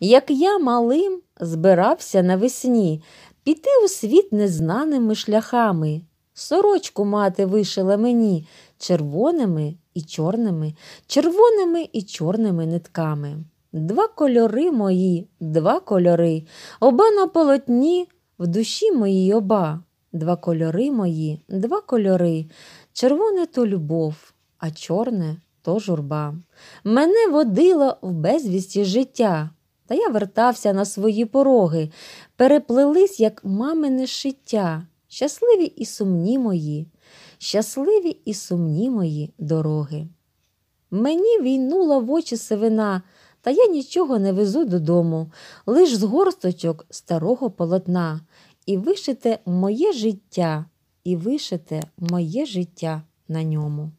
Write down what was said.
як я малим збирався навесні піти у світ незнаними шляхами. Сорочку мати вишила мені червоними і чорними, червоними і чорними нитками. Два кольори мої, два кольори, оба на полотні в душі моїй оба. Два кольори мої, два кольори. Червоне то любов, а чорне то журба. Мене водило в безвісті життя та я вертався на свої пороги, переплелись, як мамине шиття, щасливі і сумні мої, щасливі і сумні мої дороги. Мені війнула в очі сивина, та я нічого не везу додому, лиш з горсточок старого полотна, і вишите моє життя, і вишите моє життя на ньому.